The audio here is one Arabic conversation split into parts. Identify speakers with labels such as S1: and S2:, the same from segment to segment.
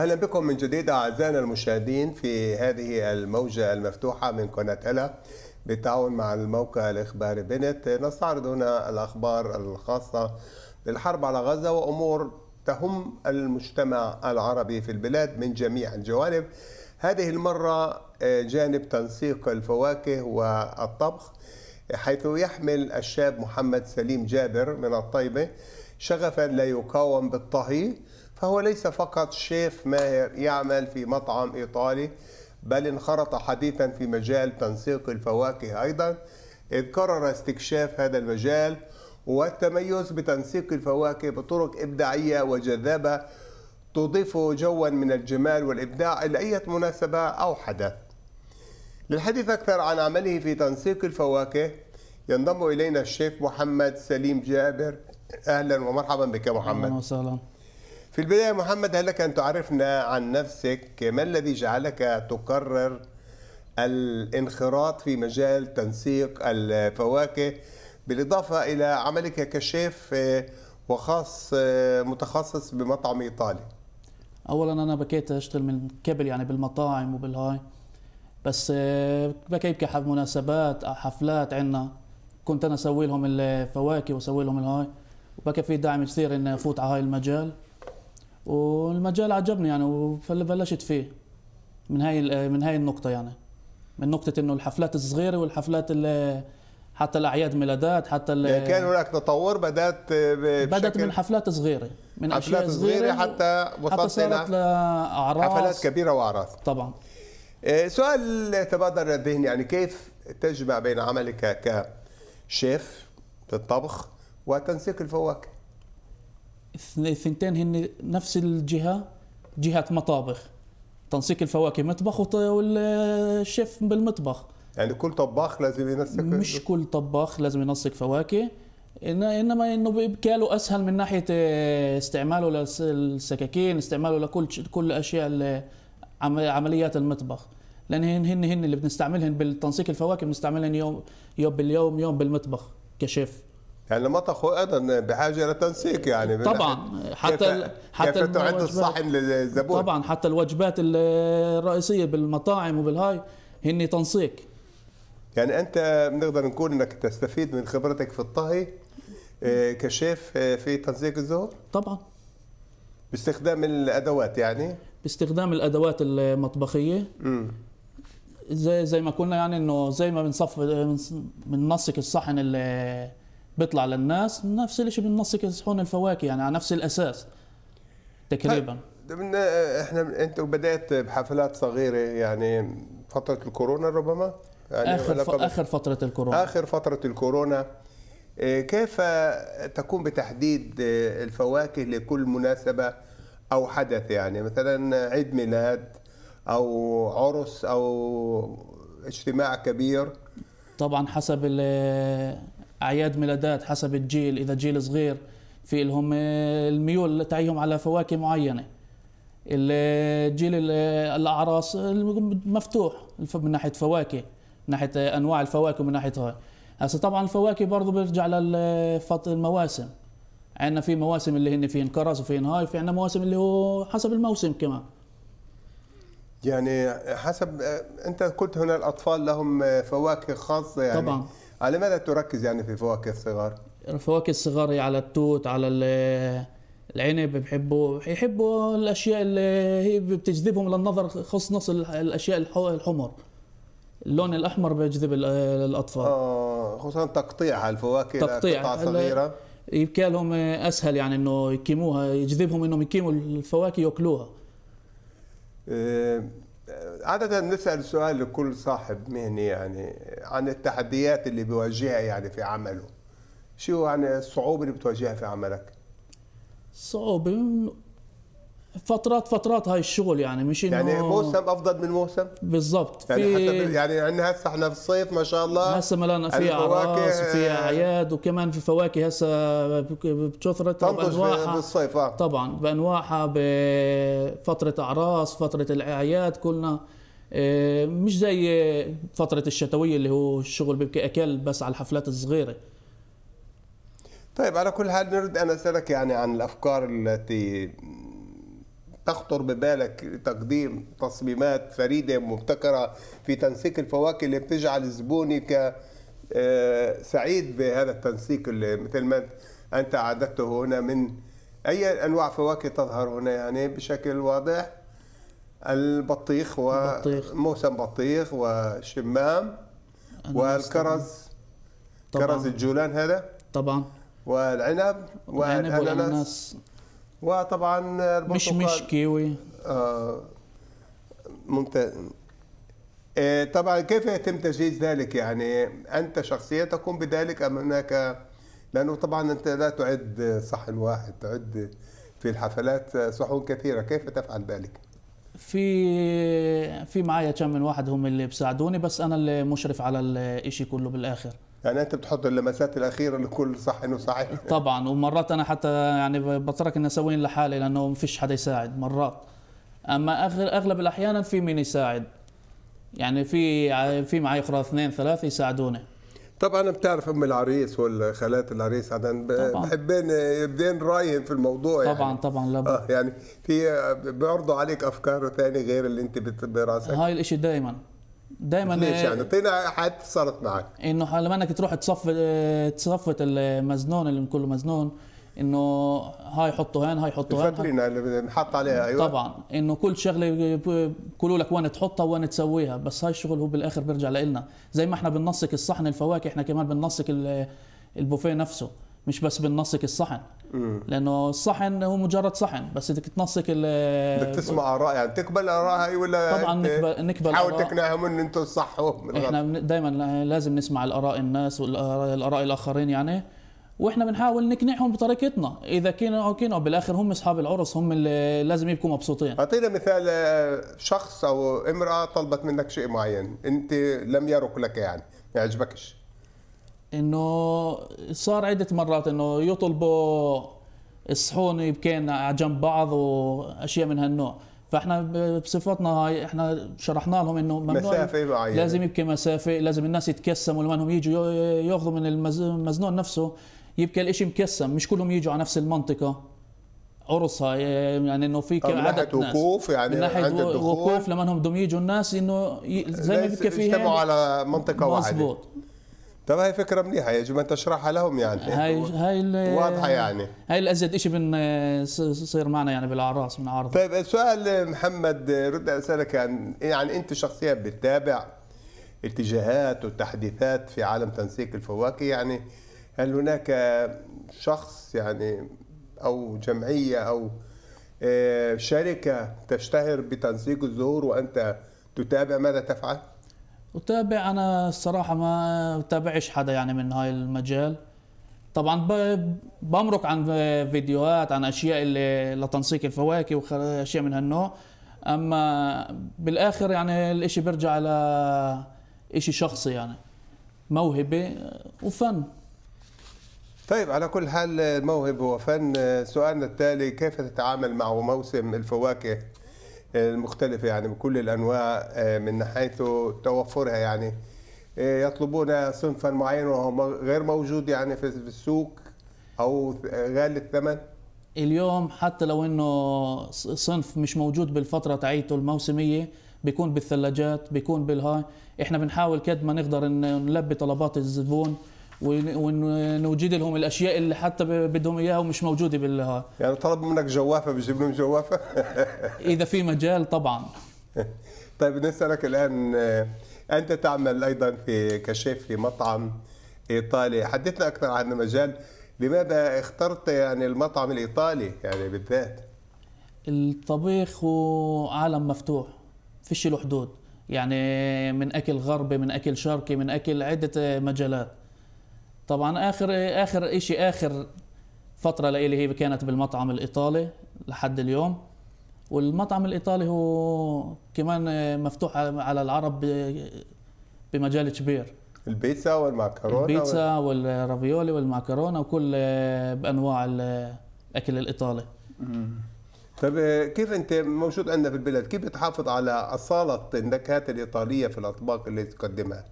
S1: اهلا بكم من جديد اعزائنا المشاهدين في هذه الموجه المفتوحه من قناه الا بالتعاون مع الموقع الاخباري بنت نستعرض هنا الاخبار الخاصه بالحرب على غزه وامور تهم المجتمع العربي في البلاد من جميع الجوانب هذه المره آه، جانب تنسيق الفواكه والطبخ حيث يحمل الشاب محمد سليم جابر من الطيبه شغفا لا يقاوم بالطهي فهو ليس فقط شيف ماهر يعمل في مطعم إيطالي بل انخرط حديثا في مجال تنسيق الفواكه أيضا إذ قرر استكشاف هذا المجال والتميز بتنسيق الفواكه بطرق إبداعية وجذابة تضيف جوا من الجمال والإبداع لأية مناسبة أو حدث للحديث أكثر عن عمله في تنسيق الفواكه ينضم إلينا الشيف محمد سليم جابر أهلا ومرحبا بك محمد أهلا وسهلا في البداية محمد هل لك أن تعرفنا عن نفسك ما الذي جعلك تقرر الانخراط في مجال تنسيق الفواكه بالإضافة إلى عملك كشيف آه، وخاص آه، متخصص بمطعم إيطالي أولا أنا
S2: بكيت أشتغل من قبل يعني بالمطاعم وبالهاي بس آه، بكيت كحب مناسبات حفلات عنا كنت أنا أسوي لهم الفواكه وأسوي لهم الهاي وبكى في دعم كثير إني أفوت على هاي المجال والمجال عجبني يعني فبلشت فيه من هاي من هاي النقطه يعني من نقطه انه الحفلات الصغيره والحفلات اللي حتى الاعياد ميلادات حتى يعني كان هناك
S1: تطور بدات بدات من حفلات صغيره
S2: من حفلات صغيره, صغيرة حتى وصلت الى
S1: لاعراس حفلات كبيره واعراس طبعا آه، سؤال تبادر الذهن يعني كيف تجمع بين عملك كشيف في الطبخ وتنسيق الفواكه
S2: الثنتين هن نفس الجهه جهه مطابخ تنسيق الفواكه مطبخ والشيف بالمطبخ يعني
S1: كل طباخ لازم ينسق مش
S2: كل طباخ لازم ينسق فواكه انما انه بيبقى اسهل من ناحيه آه، استعماله للسكاكين استعماله لكل كل اشياء عمليات المطبخ لان هن هن, هن اللي بنستعملهن بالتنسيق الفواكه بنستعملهن يوم يوم باليوم يوم بالمطبخ كشيف
S1: يعني مطخه ايضا بحاجه لتنسيق يعني طبعا حتى حتى كيف تعد الصحن للزبون
S2: طبعا حتى الوجبات الرئيسيه بالمطاعم وبالهاي هن تنسيق
S1: يعني انت بنقدر نقول انك تستفيد من خبرتك في الطهي إيه، كشيف إيه، في تنسيق الزهور طبعا باستخدام الادوات يعني
S2: باستخدام الادوات المطبخيه م. زي زي ما قلنا يعني انه زي ما بنصف بننسق الصحن اللي بيطلع للناس نفس الشيء بالنص صحون الفواكه يعني على نفس الاساس
S1: تقريبا طيب، احنا انت بدات بحفلات صغيره يعني فتره الكورونا ربما يعني اخر ف... اخر فتره الكورونا اخر فتره الكورونا إيه، كيف تقوم بتحديد إيه، الفواكه لكل مناسبه او حدث يعني مثلا عيد ميلاد او عرس او اجتماع كبير
S2: طبعا حسب اعياد ميلادات حسب الجيل اذا جيل صغير في لهم الميول تاعيهم على فواكه معينه الجيل الاعراس مفتوح من ناحيه فواكه من ناحيه انواع الفواكه ومن ناحيه هاي هسه طبعا الفواكه برضه بيرجع للفط المواسم عندنا في مواسم اللي هن فيهن كرز وفيهن هاي في عندنا مواسم اللي هو حسب الموسم كمان
S1: يعني حسب انت قلت هنا الاطفال لهم فواكه خاصه يعني طبعا على ماذا تركز يعني في فواكه الصغار؟
S2: الفواكه الصغار هي على التوت على العنب بحبوا يحبوا الاشياء اللي هي بتجذبهم للنظر خصوصا الاشياء الحمر اللون الاحمر بيجذب
S1: الاطفال اه خصوصا تقطيع الفواكه تقطيع قطع صغيره
S2: يبكي لهم اسهل يعني انه يكيموها يجذبهم انهم يكيموا الفواكه ياكلوها
S1: آه، عادة نسأل سؤال لكل صاحب مهنة يعني عن التحديات اللي بيواجهها يعني في عمله شو يعني الصعوبة اللي بتواجهها في عملك؟
S2: صعوبة فترات فترات هاي الشغل يعني مش انه يعني موسم
S1: افضل من موسم
S2: بالضبط يعني في حتى يعني
S1: عندنا هسه احنا في الصيف ما شاء الله هسه ملانا في اعراس وفي
S2: آه، اعياد وكمان في فواكه هسه بكثرتها بانواعها بالصيف آه. طبعا بانواعها بفتره اعراس فتره الاعياد كلنا آه، مش زي فتره الشتويه اللي هو الشغل بيبقى اكل بس على الحفلات الصغيره
S1: طيب على كل حال نرد انا اسالك يعني عن الافكار التي تخطر ببالك تقديم تصميمات فريدة مبتكرة في تنسيق الفواكه اللي بتجعل زبونك آه، سعيد بهذا التنسيق اللي مثل ما أنت عادته هنا من أي أنواع فواكه تظهر هنا يعني بشكل واضح البطيخ وموسم بطيخ والشمام والكرز طبعاً. كرز الجولان هذا طبعا والعنب والأناناس وطبعا البرتقال مش مش كيوي آه ممتاز آه طبعا كيف يتم تجهيز ذلك يعني انت شخصيا تقوم بذلك ام هناك لانه طبعا انت لا تعد صحن واحد تعد في الحفلات صحون كثيره كيف تفعل ذلك
S2: في في معايا كم من واحد هم اللي بيساعدوني بس انا اللي مشرف على الشيء كله بالاخر
S1: يعني انت بتحط اللمسات الاخيره لكل صحن وصحن طبعا
S2: ومرات انا حتى يعني بترك النسوين لحالي لانه ما فيش حدا يساعد مرات اما اغلب الاحيان في مين يساعد يعني في في معي اخرى اثنين
S1: ثلاثه يساعدوني طبعا بتعرف ام العريس والخالات العريس عدن بحبين يبدين رايهم في الموضوع طبعا يعني. طبعا لابد آه يعني في آه، بيعرضوا عليك افكار ثانيه غير اللي انت براسك هاي
S2: الاشي دائما
S1: دايما ليش يعني آه، اعطينا حاجات صارت معك
S2: انه لما انك تروح تصف آه، تصفة المزنون اللي كله مزنون انه هاي حطوا هين هاي حطوا هين الفترينة
S1: اللي بنحط عليها ايوه طبعا
S2: انه كل شغله بيقولوا لك وين تحطها وين تسويها بس هاي الشغل هو بالاخر بيرجع لنا زي ما احنا بننسق الصحن الفواكه احنا كمان بننسق البوفيه نفسه مش بس بننسق الصحن مم. لانه الصحن هو مجرد صحن بس بدك تنسق ال بدك تسمع
S1: اراء يعني تقبل اراء هي ولا طبعا نقبل نقبل تحاول تقنعهم ان انتم الصح احنا
S2: دائما لازم نسمع الاراء الناس والاراء الاخرين يعني واحنا بنحاول نقنعهم بطريقتنا اذا كنا او كنا بالاخر هم اصحاب العرس هم اللي لازم يبقوا مبسوطين
S1: اعطينا مثال آه، شخص او امراه طلبت منك شيء معين انت لم يرق لك يعني ما يعجبكش
S2: انه صار عده مرات انه يطلبوا الصحون يبكينا على جنب بعض واشياء من هالنوع فاحنا بصفتنا هاي احنا شرحنا لهم انه ممنوع مسافه معينه لازم يبكي مسافه لازم الناس يتكسموا لما انهم يجوا ياخذوا من المزنون نفسه يبكي الشيء مكسم مش كلهم يجوا على نفس المنطقه هاي يعني انه في عدد ناس ناحيه وقوف يعني من ناحيه عند الدخول وقوف لما انهم بدهم يجوا الناس انه زي ما بيبكي فيهم يجتمعوا على منطقه واحده مظبوط
S1: طب هاي فكره منيحه يجب ان تشرحها لهم يعني هاي هاي واضحه يعني
S2: هاي الازيد شيء بنصير آه، معنا يعني بالاعراس من عرض
S1: طيب السؤال محمد رد اسالك عن يعني انت شخصيا بتتابع اتجاهات وتحديثات في عالم تنسيق الفواكه يعني هل هناك شخص يعني او جمعيه او آه، شركه تشتهر بتنسيق الزهور وانت تتابع ماذا تفعل؟
S2: وتابع انا الصراحه ما تابعش حدا يعني من هاي المجال طبعا بمرق عن فيديوهات عن اشياء اللي لتنسيق الفواكه واشياء من هالنوع اما بالاخر يعني الاشي بيرجع ل اشي شخصي يعني
S1: موهبه وفن طيب على كل حال الموهبه وفن سؤالنا التالي كيف تتعامل مع موسم الفواكه المختلفة يعني بكل الأنواع آه، من حيث توفرها يعني آه، يطلبون صنفا معين وهو غير موجود يعني في السوق أو غالي الثمن
S2: اليوم حتى لو انه صنف مش موجود بالفتره تاعيته الموسميه بيكون بالثلاجات بيكون بالهاي احنا بنحاول قد ما نقدر نلبي طلبات الزبون ونوجد لهم الاشياء اللي حتى بدهم
S1: اياها ومش موجوده بالها يعني طلبوا منك جوافه بيجيب لهم جوافه اذا في مجال طبعا طيب نسالك الان آه، انت تعمل ايضا في كشيف في مطعم ايطالي حدثنا اكثر عن المجال لماذا اخترت يعني المطعم الايطالي يعني بالذات
S2: الطبيخ هو عالم مفتوح فيش له حدود يعني من اكل غربي من اكل شرقي من اكل عده مجالات طبعا اخر اخر شيء اخر فتره لإلي هي كانت بالمطعم الايطالي لحد اليوم والمطعم الايطالي هو كمان مفتوح على العرب بمجال كبير
S1: البيتزا والمعكرونه البيتزا
S2: والرافيولي والمعكرونه وكل بانواع الاكل الايطالي
S1: طيب كيف انت موجود عندنا في البلاد كيف بتحافظ على اصاله النكهات الايطاليه في الاطباق اللي تقدمها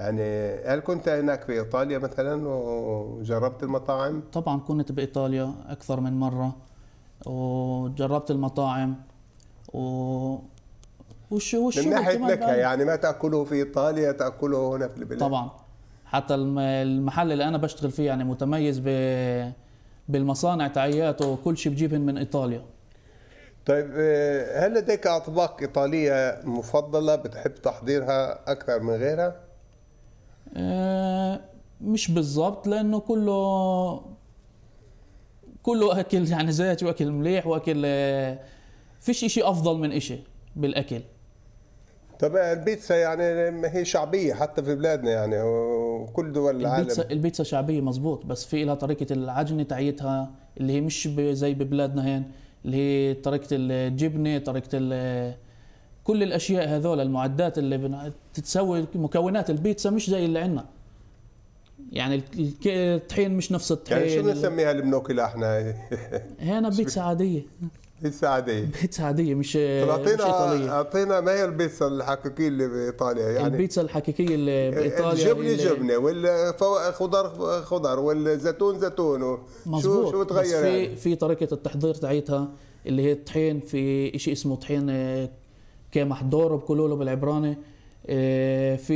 S1: يعني هل كنت هناك في ايطاليا مثلا وجربت المطاعم؟ طبعا كنت
S2: بايطاليا اكثر من مره وجربت المطاعم و
S1: وش وش من ناحيه نكهه يعني ما تاكله في ايطاليا تاكله هنا في البلاد طبعا
S2: حتى المحل اللي انا بشتغل فيه يعني متميز ب بالمصانع تعياته وكل شيء بجيبهن من ايطاليا
S1: طيب آه، هل لديك اطباق ايطاليه مفضله بتحب تحضيرها اكثر من غيرها؟
S2: آه، مش بالظبط لانه كله كله اكل يعني زيت واكل مليح واكل آه، فيش اشي افضل
S1: من اشي بالاكل طب البيتزا يعني هي شعبيه حتى في بلادنا يعني وكل دول العالم البيتزا,
S2: البيتزا شعبيه مزبوط بس في لها طريقه العجنه تاعيتها اللي هي مش زي ببلادنا هين اللي هي طريقه الجبنه طريقه كل الاشياء هذول المعدات اللي تتسوي مكونات البيتزا مش زي اللي عندنا يعني الطحين مش نفس الطحين يعني شو نسميها
S1: بناكلها احنا
S2: هنا بيتزا عاديه
S1: بيتزا عاديه
S2: بيتزا عاديه مش اعطينا
S1: اعطينا ما هي البيتزا الحقيقيه اللي بايطاليا يعني البيتزا
S2: الحقيقيه اللي بايطاليا الجبنه جبنه
S1: والخضار خضار والزيتون زيتون شو شو تغير بس في يعني؟
S2: في طريقه التحضير تاعتها اللي هي الطحين في شيء اسمه طحين آه، كامح بقولوا له بالعبراني آه، في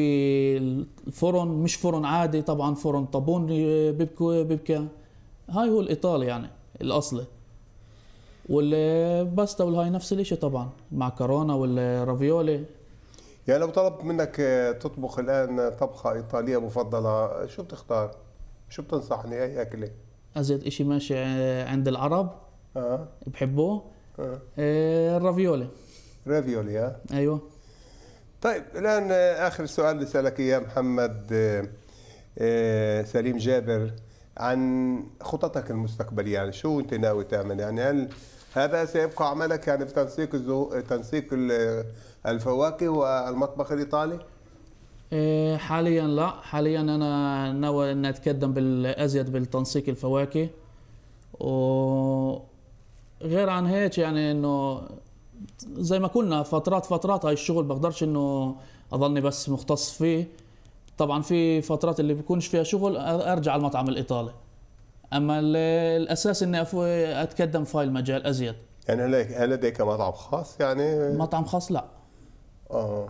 S2: الفرن مش فرن عادي طبعا فرن طابون آه، بيبكي بيبكي هاي هو الايطالي يعني الاصلي والباستا والهاي نفس الشيء طبعا معكرونة والرافيولي
S1: يعني لو طلبت منك آه، تطبخ الان طبخه ايطاليه مفضله شو بتختار؟ شو بتنصحني اي اكله؟ ازيد شيء
S2: ماشي عند العرب اه بحبوه آه. الرافيولي
S1: رافيولي ايوه طيب الان اخر سؤال لسألك اياه محمد آه، آه، سليم جابر عن خططك المستقبليه يعني شو انت ناوي تعمل يعني هل هذا سيبقى عملك يعني في تنسيق الزو... تنسيق الفواكه والمطبخ الايطالي؟
S2: آه، حاليا لا حاليا انا ناوي ان اتقدم بالازيد بالتنسيق الفواكه وغير عن هيك يعني انه زي ما قلنا فترات فترات هاي الشغل بقدرش انه اضلني بس مختص فيه طبعا في فترات اللي بكونش فيها شغل ارجع المطعم الايطالي اما الاساس اني اتقدم في المجال ازيد
S1: يعني هل لديك مطعم خاص يعني مطعم خاص لا اه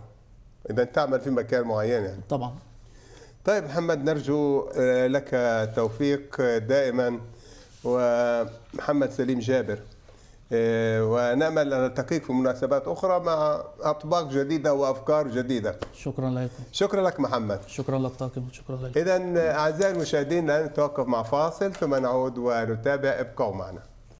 S1: اذا تعمل في مكان معين يعني طبعا طيب محمد نرجو آه، لك التوفيق آه، دائما ومحمد سليم جابر آه، ونامل ان نلتقيك في مناسبات اخرى مع اطباق جديده وافكار جديده. شكرا لكم. شكرا لك محمد. شكرا لك طاقم شكرا لك. اذا اعزائي المشاهدين نتوقف مع فاصل ثم نعود ونتابع ابقوا معنا.